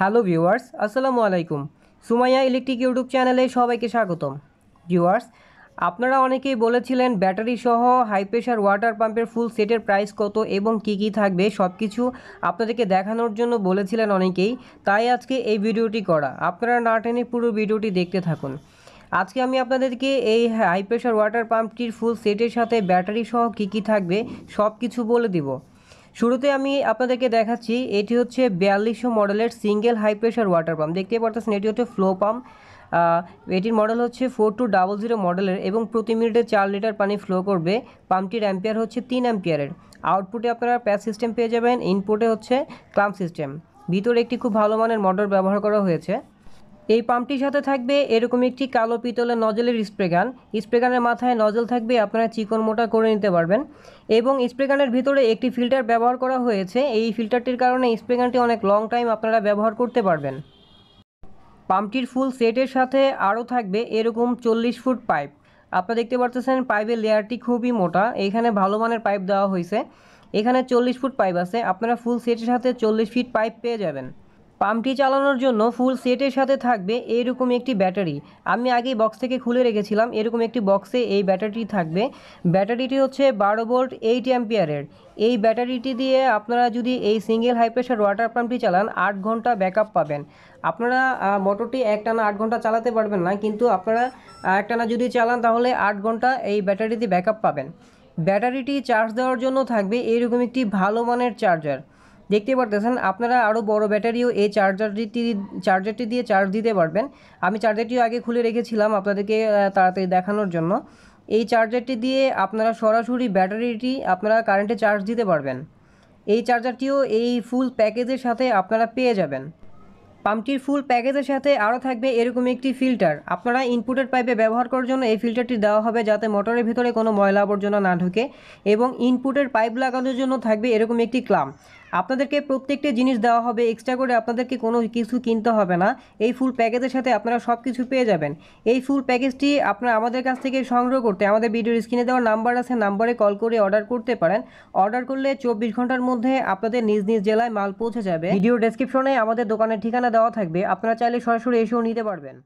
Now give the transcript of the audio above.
hello viewers আসসালামু আলাইকুম Sumaiya electric YouTube চ্যানেলে সবাইকে স্বাগতম ভিউয়ার্স আপনারা অনেকেই বলেছিলেন ব্যাটারি সহ হাই প্রেশার ওয়াটার পাম্পের ফুল সেটের প্রাইস কত এবং কি কি থাকবে সব কিছু আপনাদেরকে দেখানোর জন্য বলেছিলেন অনেকেই তাই আজকে এই ভিডিওটি করা আপনারা না টেনে পুরো ভিডিওটি দেখতে থাকুন আজকে আমি আপনাদেরকে এই হাই প্রেশার ওয়াটার পাম্পটির ফুল সেটের সাথে ব্যাটারিসহ সহ কী কী থাকবে সব কিছু বলে দিব শুরুতে আমি আপনাদেরকে দেখাচ্ছি এটি হচ্ছে বিয়াল্লিশশো মডেলের single high pressure water pump দেখতে পারতেছেন এটি হচ্ছে ফ্লো পাম্প এটির মডেল হচ্ছে ফোর টু ডাবল জিরো মডেলের এবং প্রতি মিনিটে চার লিটার পানি ফ্লো করবে পাম্পটির অ্যাম্পিয়ার হচ্ছে তিন অ্যাম্পিয়ারের আউটপুটে আপনারা প্যাস সিস্টেম পেয়ে যাবেন ইনপুটে হচ্ছে ক্লাম্প সিস্টেম ভিতরে একটি খুব ভালো মানের মোটর ব্যবহার করা হয়েছে এই পাম্পটির সাথে থাকবে এরকম একটি কালো পিতলের নজলের স্প্রে গান স্প্রে গানের মাথায় নজল থাকবে আপনারা চিকন মোটা করে নিতে পারবেন এবং স্প্রে গানের ভিতরে একটি ফিল্টার ব্যবহার করা হয়েছে এই ফিল্টারটির কারণে স্প্রে গানটি অনেক লং টাইম আপনারা ব্যবহার করতে পারবেন পাম্পটির ফুল সেটের সাথে আরও থাকবে এরকম চল্লিশ ফুট পাইপ আপনারা দেখতে পারতেছেন পাইপের লেয়ারটি খুবই মোটা এখানে ভালো মানের পাইপ দেওয়া হয়েছে এখানে চল্লিশ ফুট পাইপ আছে আপনারা ফুল সেটের সাথে চল্লিশ ফিট পাইপ পেয়ে যাবেন পাম্পটি চালানোর জন্য ফুল সেটের সাথে থাকবে এরকম একটি ব্যাটারি আমি আগেই বক্স থেকে খুলে রেখেছিলাম এরকম একটি বক্সে এই ব্যাটারিটি থাকবে ব্যাটারিটি হচ্ছে বারো ভোল্ট এইট অ্যাম্পিয়ারের এই ব্যাটারিটি দিয়ে আপনারা যদি এই সিঙ্গেল হাই প্রেশার ওয়াটার পাম্পটি চালান আট ঘন্টা ব্যাকআপ পাবেন আপনারা মোটরটি একটানা আট ঘন্টা চালাতে পারবেন না কিন্তু আপনারা একটানা যদি চালান তাহলে আট ঘন্টা এই ব্যাটারিতে ব্যাকআপ পাবেন ব্যাটারিটি চার্জ দেওয়ার জন্য থাকবে এরকম একটি ভালো মানের চার্জার দেখতে পারতেছেন আপনারা আরও বড় ব্যাটারিও এই চার্জারটি চার্জারটি দিয়ে চার্জ দিতে পারবেন আমি চার্জারটিও আগে খুলে রেখেছিলাম আপনাদেরকে তাড়াতাড়ি দেখানোর জন্য এই চার্জারটি দিয়ে আপনারা সরাসরি ব্যাটারিটি আপনারা কারেন্টে চার্জ দিতে পারবেন এই চার্জারটিও এই ফুল প্যাকেজের সাথে আপনারা পেয়ে যাবেন পাম্পটির ফুল প্যাকেজের সাথে আরও থাকবে এরকম একটি ফিল্টার আপনারা ইনপুটের পাইপে ব্যবহার করার জন্য এই ফিল্টারটি দেওয়া হবে যাতে মোটরের ভিতরে কোনো ময়লা আবর্জনা না ঢুকে এবং ইনপুটের পাইপ লাগানোর জন্য থাকবে এরকম একটি ক্লাম আপনাদেরকে প্রত্যেকটি জিনিস দেওয়া হবে এক্সট্রা করে আপনাদেরকে কোনো কিছু কিনতে হবে না এই ফুল প্যাকেজের সাথে আপনারা সব কিছু পেয়ে যাবেন এই ফুল প্যাকেজটি আপনারা আমাদের কাছ থেকে সংগ্রহ করতে আমাদের ভিডিওর স্ক্রিনে দেওয়া নাম্বার আছে নাম্বারে কল করে অর্ডার করতে পারেন অর্ডার করলে চব্বিশ ঘন্টার মধ্যে আপনাদের নিজ নিজ জেলায় মাল পৌঁছে যাবে ভিডিও ডেসক্রিপশনে আমাদের দোকানের ঠিকানা দেওয়া থাকবে আপনারা চাইলে সরাসরি এসেও নিতে পারবেন